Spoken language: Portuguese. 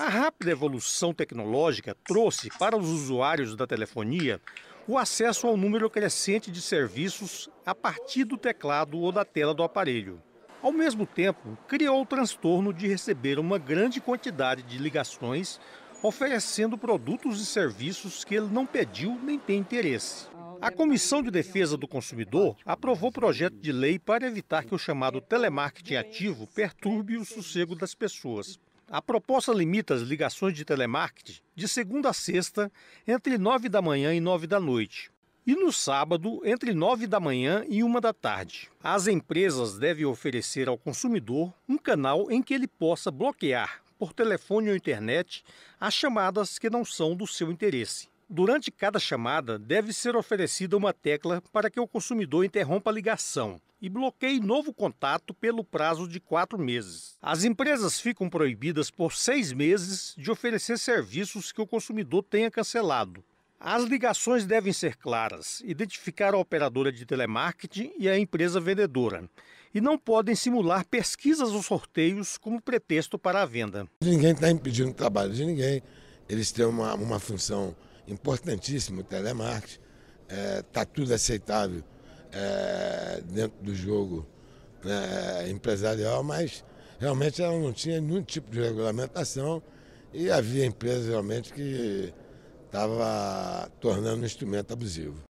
A rápida evolução tecnológica trouxe para os usuários da telefonia o acesso ao número crescente de serviços a partir do teclado ou da tela do aparelho. Ao mesmo tempo, criou o transtorno de receber uma grande quantidade de ligações oferecendo produtos e serviços que ele não pediu nem tem interesse. A Comissão de Defesa do Consumidor aprovou projeto de lei para evitar que o chamado telemarketing ativo perturbe o sossego das pessoas. A proposta limita as ligações de telemarketing de segunda a sexta, entre 9 da manhã e 9 da noite, e no sábado, entre 9 da manhã e 1 da tarde. As empresas devem oferecer ao consumidor um canal em que ele possa bloquear, por telefone ou internet, as chamadas que não são do seu interesse. Durante cada chamada, deve ser oferecida uma tecla para que o consumidor interrompa a ligação e bloqueie novo contato pelo prazo de quatro meses. As empresas ficam proibidas por seis meses de oferecer serviços que o consumidor tenha cancelado. As ligações devem ser claras, identificar a operadora de telemarketing e a empresa vendedora, e não podem simular pesquisas ou sorteios como pretexto para a venda. Ninguém está impedindo o trabalho de ninguém. Eles têm uma, uma função importantíssima, o telemarketing. Está é, tá tudo aceitável é, dentro do jogo né, empresarial, mas realmente ela não tinha nenhum tipo de regulamentação e havia empresas realmente que estava tornando um instrumento abusivo.